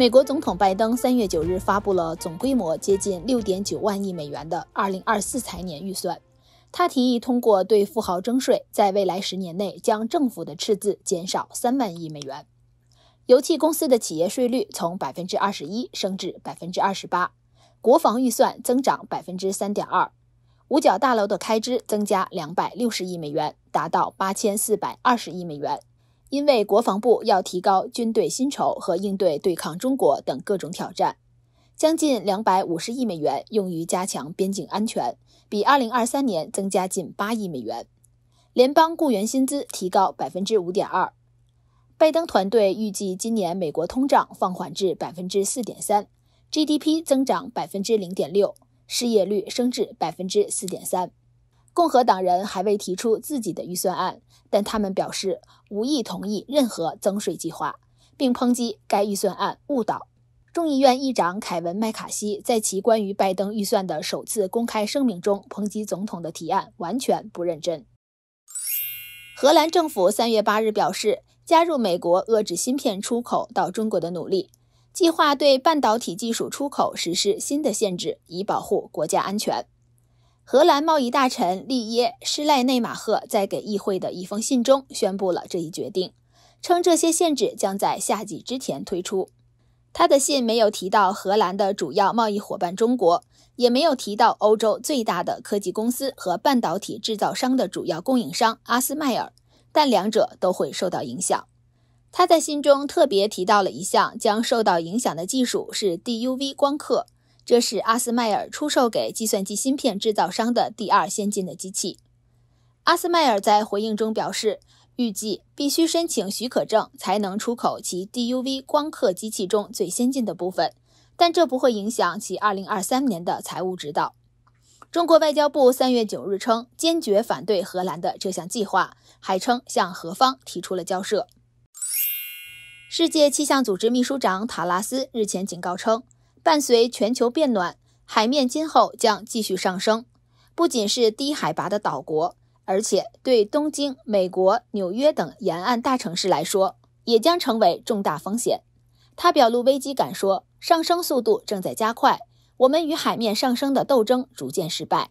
美国总统拜登三月九日发布了总规模接近六点九万亿美元的二零二四财年预算。他提议通过对富豪征税，在未来十年内将政府的赤字减少三万亿美元。油气公司的企业税率从百分之二十一升至百分之二十八。国防预算增长百分之三点二，五角大楼的开支增加两百六十亿美元，达到八千四百二十亿美元。因为国防部要提高军队薪酬和应对对抗中国等各种挑战，将近两百五十亿美元用于加强边境安全，比二零二三年增加近八亿美元。联邦雇员薪资提高百分之五点二。拜登团队预计今年美国通胀放缓至百分之四点三，GDP 增长百分之零点六，失业率升至百分之四点三。共和党人还未提出自己的预算案，但他们表示无意同意任何增税计划，并抨击该预算案误导。众议院议长凯文·麦卡锡在其关于拜登预算的首次公开声明中抨击总统的提案完全不认真。荷兰政府三月八日表示，加入美国遏制芯片出口到中国的努力，计划对半导体技术出口实施新的限制，以保护国家安全。荷兰贸易大臣利耶施赖内马赫在给议会的一封信中宣布了这一决定，称这些限制将在夏季之前推出。他的信没有提到荷兰的主要贸易伙伴中国，也没有提到欧洲最大的科技公司和半导体制造商的主要供应商阿斯麦尔，但两者都会受到影响。他在信中特别提到了一项将受到影响的技术是 DUV 光刻。这是阿斯麦尔出售给计算机芯片制造商的第二先进的机器。阿斯麦尔在回应中表示，预计必须申请许可证才能出口其 DUV 光刻机器中最先进的部分，但这不会影响其2023年的财务指导。中国外交部3月9日称，坚决反对荷兰的这项计划，还称向何方提出了交涉。世界气象组织秘书长塔拉斯日前警告称。伴随全球变暖，海面今后将继续上升。不仅是低海拔的岛国，而且对东京、美国、纽约等沿岸大城市来说，也将成为重大风险。他表露危机感说：“上升速度正在加快，我们与海面上升的斗争逐渐失败。”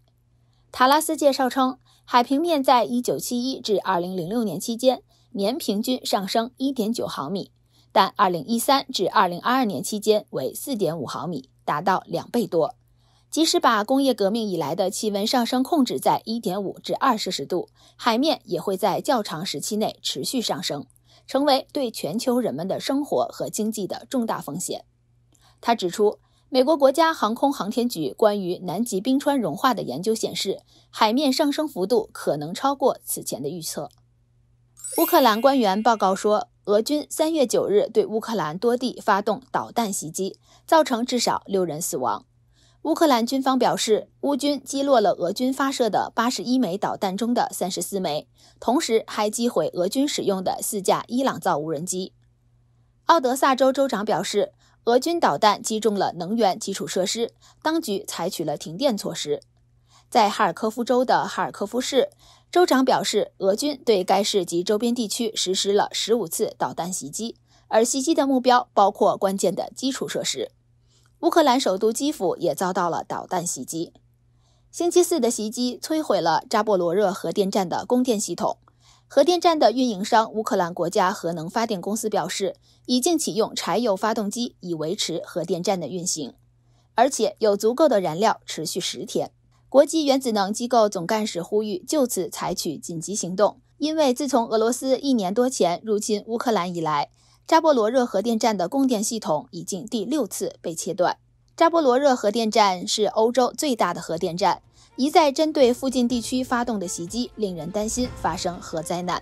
塔拉斯介绍称，海平面在1971至2006年期间年平均上升1.9毫米。但二零一三至二零二二年期间为四点五毫米，达到两倍多。即使把工业革命以来的气温上升控制在一点五至二摄氏度，海面也会在较长时期内持续上升，成为对全球人们的生活和经济的重大风险。他指出，美国国家航空航天局关于南极冰川融化的研究显示，海面上升幅度可能超过此前的预测。乌克兰官员报告说。俄军三月九日对乌克兰多地发动导弹袭击，造成至少六人死亡。乌克兰军方表示，乌军击落了俄军发射的八十一枚导弹中的三十四枚，同时还击毁俄军使用的四架伊朗造无人机。奥德萨州州长表示，俄军导弹击中了能源基础设施，当局采取了停电措施。在哈尔科夫州的哈尔科夫市。州长表示，俄军对该市及周边地区实施了十五次导弹袭击，而袭击的目标包括关键的基础设施。乌克兰首都基辅也遭到了导弹袭击。星期四的袭击摧毁了扎波罗热核电站的供电系统。核电站的运营商乌克兰国家核能发电公司表示，已经启用柴油发动机以维持核电站的运行，而且有足够的燃料持续十天。国际原子能机构总干事呼吁就此采取紧急行动，因为自从俄罗斯一年多前入侵乌克兰以来，扎波罗热核电站的供电系统已经第六次被切断。扎波罗热核电站是欧洲最大的核电站，一再针对附近地区发动的袭击令人担心发生核灾难。